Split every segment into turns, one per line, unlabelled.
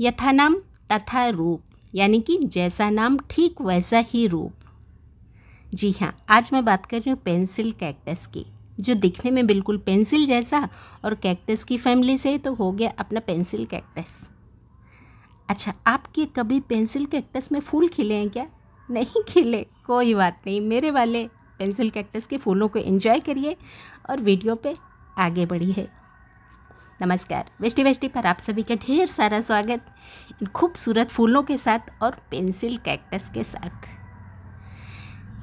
यथा नाम तथा रूप यानी कि जैसा नाम ठीक वैसा ही रूप जी हाँ आज मैं बात कर रही हूँ पेंसिल कैक्टस की जो दिखने में बिल्कुल पेंसिल जैसा और कैक्टस की फैमिली से तो हो गया अपना पेंसिल कैक्टस अच्छा आपके कभी पेंसिल कैक्टस में फूल खिले हैं क्या नहीं खिले कोई बात नहीं मेरे वाले पेंसिल कैक्टस के फूलों को एंजॉय करिए और वीडियो पे आगे बढ़िए नमस्कार वेस्टी वेस्टी पर आप सभी का ढेर सारा स्वागत इन खूबसूरत फूलों के साथ और पेंसिल कैक्टस के साथ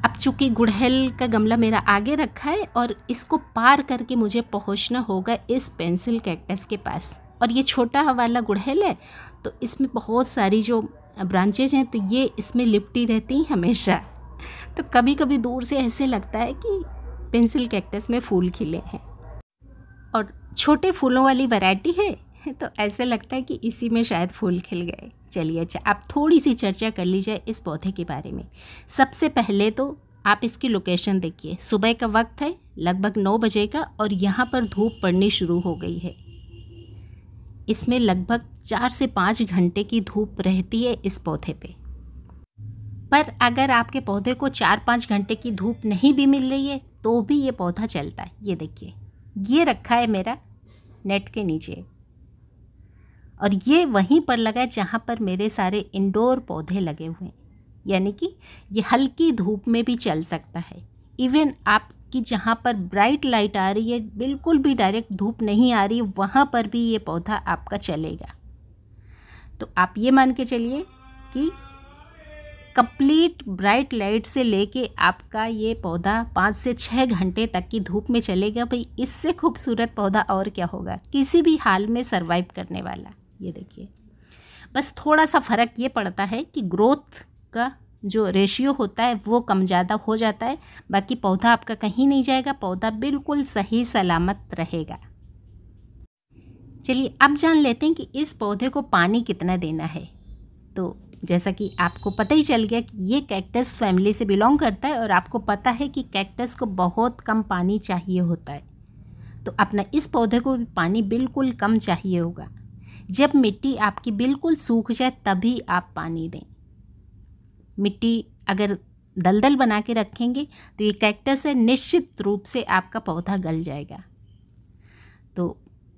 अब चूँकि गुड़हल का गमला मेरा आगे रखा है और इसको पार करके मुझे पहुँचना होगा इस पेंसिल कैक्टस के पास और ये छोटा वाला गुड़हल है तो इसमें बहुत सारी जो ब्रांचेज हैं तो ये इसमें लिपटी रहती हैं हमेशा तो कभी कभी दूर से ऐसे लगता है कि पेंसिल कैक्टस में फूल खिले हैं और छोटे फूलों वाली वैरायटी है तो ऐसे लगता है कि इसी में शायद फूल खिल गए चलिए अच्छा आप थोड़ी सी चर्चा कर लीजिए इस पौधे के बारे में सबसे पहले तो आप इसकी लोकेशन देखिए सुबह का वक्त है लगभग नौ बजे का और यहाँ पर धूप पड़नी शुरू हो गई है इसमें लगभग चार से पाँच घंटे की धूप रहती है इस पौधे पे पर अगर आपके पौधे को चार पाँच घंटे की धूप नहीं भी मिल रही है तो भी ये पौधा चलता है ये देखिए ये रखा है मेरा नेट के नीचे और ये वहीं पर लगा है जहाँ पर मेरे सारे इंडोर पौधे लगे हुए हैं यानी कि ये हल्की धूप में भी चल सकता है इवन आपकी जहाँ पर ब्राइट लाइट आ रही है बिल्कुल भी डायरेक्ट धूप नहीं आ रही वहाँ पर भी ये पौधा आपका चलेगा तो आप ये मान के चलिए कि कंप्लीट ब्राइट लाइट से लेके आपका ये पौधा पाँच से छः घंटे तक की धूप में चलेगा भाई इससे खूबसूरत पौधा और क्या होगा किसी भी हाल में सर्वाइव करने वाला ये देखिए बस थोड़ा सा फ़र्क ये पड़ता है कि ग्रोथ का जो रेशियो होता है वो कम ज़्यादा हो जाता है बाकी पौधा आपका कहीं नहीं जाएगा पौधा बिल्कुल सही सलामत रहेगा चलिए अब जान लेते हैं कि इस पौधे को पानी कितना देना है तो जैसा कि आपको पता ही चल गया कि ये कैक्टस फैमिली से बिलोंग करता है और आपको पता है कि कैक्टस को बहुत कम पानी चाहिए होता है तो अपना इस पौधे को भी पानी बिल्कुल कम चाहिए होगा जब मिट्टी आपकी बिल्कुल सूख जाए तभी आप पानी दें मिट्टी अगर दलदल बना के रखेंगे तो ये कैक्टस है निश्चित रूप से आपका पौधा गल जाएगा तो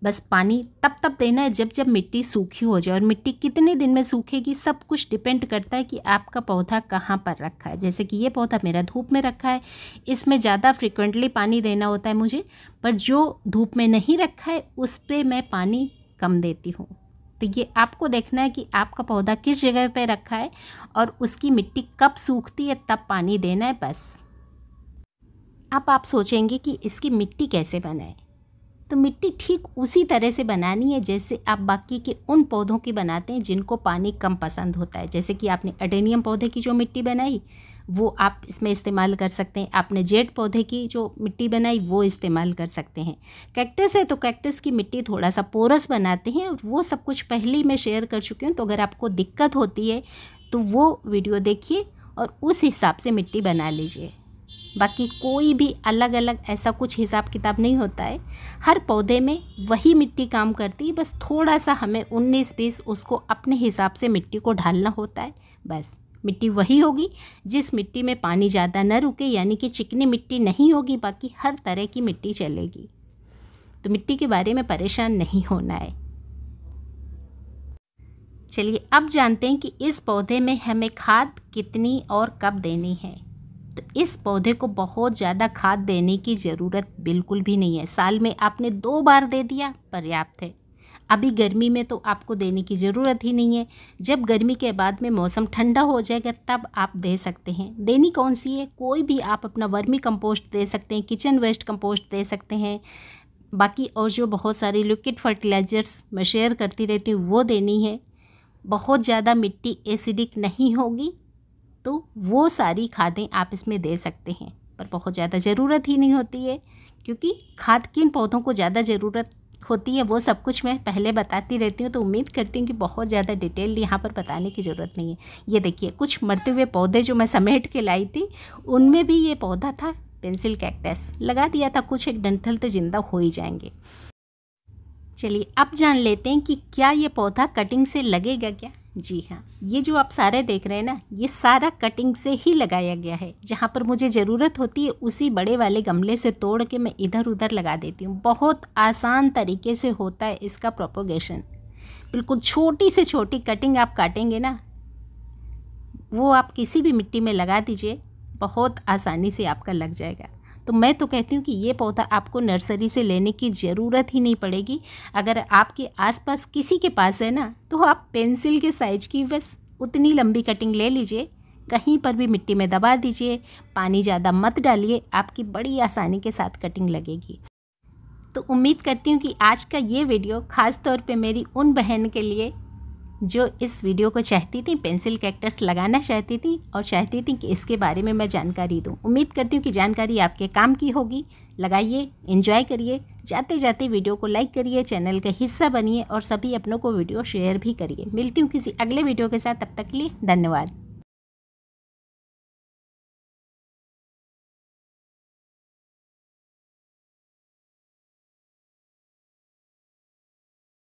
बस पानी तब तब देना है जब जब मिट्टी सूखी हो जाए और मिट्टी कितने दिन में सूखेगी सब कुछ डिपेंड करता है कि आपका पौधा कहाँ पर रखा है जैसे कि ये पौधा मेरा धूप में रखा है इसमें ज़्यादा फ्रिक्वेंटली पानी देना होता है मुझे पर जो धूप में नहीं रखा है उस पर मैं पानी कम देती हूँ तो ये आपको देखना है कि आपका पौधा किस जगह पर रखा है और उसकी मिट्टी कब सूखती है तब पानी देना है बस अब आप सोचेंगे कि इसकी मिट्टी कैसे बनाएं तो मिट्टी ठीक उसी तरह से बनानी है जैसे आप बाकी के उन पौधों की बनाते हैं जिनको पानी कम पसंद होता है जैसे कि आपने अडेनियम पौधे की जो मिट्टी बनाई वो आप इसमें इस्तेमाल कर सकते हैं आपने जेड पौधे की जो मिट्टी बनाई वो इस्तेमाल कर सकते हैं कैक्टस है तो कैक्टस की मिट्टी थोड़ा सा पोरस बनाते हैं और वो सब कुछ पहले ही मैं शेयर कर चुकी हूँ तो अगर आपको दिक्कत होती है तो वो वीडियो देखिए और उस हिसाब से मिट्टी बना लीजिए बाकी कोई भी अलग अलग ऐसा कुछ हिसाब किताब नहीं होता है हर पौधे में वही मिट्टी काम करती है बस थोड़ा सा हमें उन्नीस बीस उसको अपने हिसाब से मिट्टी को ढालना होता है बस मिट्टी वही होगी जिस मिट्टी में पानी ज़्यादा न रुके यानी कि चिकनी मिट्टी नहीं होगी बाकी हर तरह की मिट्टी चलेगी तो मिट्टी के बारे में परेशान नहीं होना है चलिए अब जानते हैं कि इस पौधे में हमें खाद कितनी और कब देनी है तो इस पौधे को बहुत ज़्यादा खाद देने की ज़रूरत बिल्कुल भी नहीं है साल में आपने दो बार दे दिया पर्याप्त है अभी गर्मी में तो आपको देने की ज़रूरत ही नहीं है जब गर्मी के बाद में मौसम ठंडा हो जाएगा तब आप दे सकते हैं देनी कौन सी है कोई भी आप अपना वर्मी कंपोस्ट दे सकते हैं किचन वेस्ट कंपोस्ट दे सकते हैं बाकी और जो बहुत सारे लिक्विड फर्टिलाइज़र्स मैं शेयर करती रहती हूँ वो देनी है बहुत ज़्यादा मिट्टी एसिडिक नहीं होगी तो वो सारी खादें आप इसमें दे सकते हैं पर बहुत ज़्यादा ज़रूरत ही नहीं होती है क्योंकि खाद किन पौधों को ज़्यादा ज़रूरत होती है वो सब कुछ मैं पहले बताती रहती हूँ तो उम्मीद करती हूँ कि बहुत ज़्यादा डिटेल यहाँ पर बताने की ज़रूरत नहीं है ये देखिए कुछ मरते हुए पौधे जो मैं समेट के लाई थी उनमें भी ये पौधा था पेंसिल कैक्टस लगा दिया था कुछ एक डंठल तो ज़िंदा हो ही जाएंगे चलिए अब जान लेते हैं कि क्या ये पौधा कटिंग से लगेगा क्या जी हाँ ये जो आप सारे देख रहे हैं ना ये सारा कटिंग से ही लगाया गया है जहाँ पर मुझे ज़रूरत होती है उसी बड़े वाले गमले से तोड़ के मैं इधर उधर लगा देती हूँ बहुत आसान तरीके से होता है इसका प्रोपोगेशन बिल्कुल छोटी से छोटी कटिंग आप काटेंगे ना वो आप किसी भी मिट्टी में लगा दीजिए बहुत आसानी से आपका लग जाएगा तो मैं तो कहती हूँ कि ये पौधा आपको नर्सरी से लेने की ज़रूरत ही नहीं पड़ेगी अगर आपके आसपास किसी के पास है ना तो आप पेंसिल के साइज़ की बस उतनी लंबी कटिंग ले लीजिए कहीं पर भी मिट्टी में दबा दीजिए पानी ज़्यादा मत डालिए आपकी बड़ी आसानी के साथ कटिंग लगेगी तो उम्मीद करती हूँ कि आज का ये वीडियो ख़ास तौर पे मेरी उन बहन के लिए जो इस वीडियो को चाहती थी पेंसिल कैक्टस लगाना चाहती थी और चाहती थी कि इसके बारे में मैं जानकारी दूँ उम्मीद करती हूँ कि जानकारी आपके काम की होगी लगाइए इन्जॉय करिए जाते जाते वीडियो को लाइक करिए चैनल का हिस्सा बनिए और सभी अपनों को वीडियो शेयर भी करिए मिलती हूँ किसी अगले वीडियो के साथ तब तक के लिए धन्यवाद